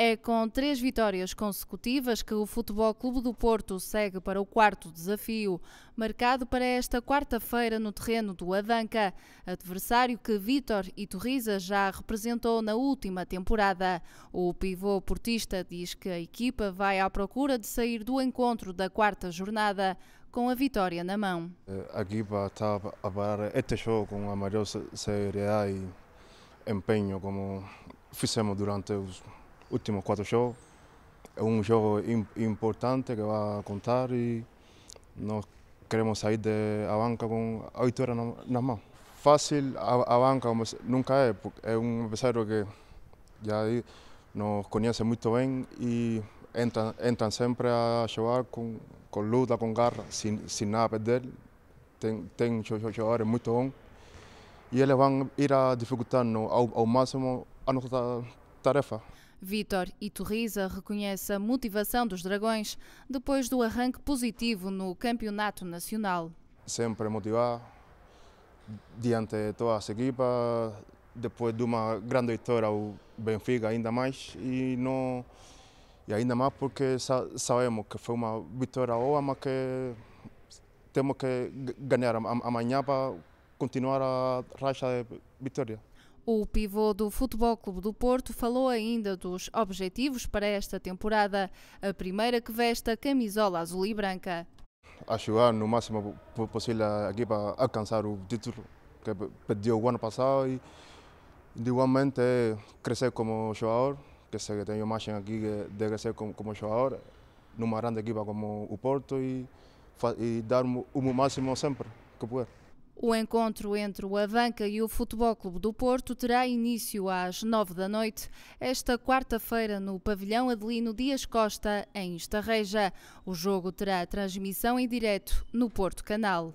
É com três vitórias consecutivas que o Futebol Clube do Porto segue para o quarto desafio, marcado para esta quarta-feira no terreno do Adanca, adversário que Vítor Iturriza já representou na última temporada. O pivô portista diz que a equipa vai à procura de sair do encontro da quarta jornada com a vitória na mão. Eh, a equipa está a parar este jogo com a maior seriedade e empenho, como fizemos durante os últimos cuatro shows. Es un show importante que va a contar y nos queremos salir de banca con 8 horas nada más. Fácil, como nunca es, es un empresario que ya nos conoce muy bien y entran, siempre a llevar con, con luta, con garra, sin, nada perder. Ten, jugadores muy buenos y ellos van a ir a dificultarnos al, máximo a nuestra tarefa. Vítor Iturriza reconhece a motivação dos Dragões depois do arranque positivo no Campeonato Nacional. Sempre motivado diante de todas as equipas, depois de uma grande vitória ao Benfica ainda mais e não e ainda mais porque sabemos que foi uma vitória boa, mas que temos que ganhar amanhã para continuar a racha de vitória. O pivô do Futebol Clube do Porto falou ainda dos objetivos para esta temporada, a primeira que veste a camisola azul e branca. Ajudar no máximo possível a equipa alcançar o título que pediu o ano passado e, igualmente, crescer como jogador, que sei que tenho imagem aqui de crescer como, como jogador numa grande equipa como o Porto e, e dar o máximo sempre que puder. O encontro entre o Avanca e o Futebol Clube do Porto terá início às nove da noite, esta quarta-feira, no pavilhão Adelino Dias Costa, em Estarreja. O jogo terá transmissão em direto no Porto Canal.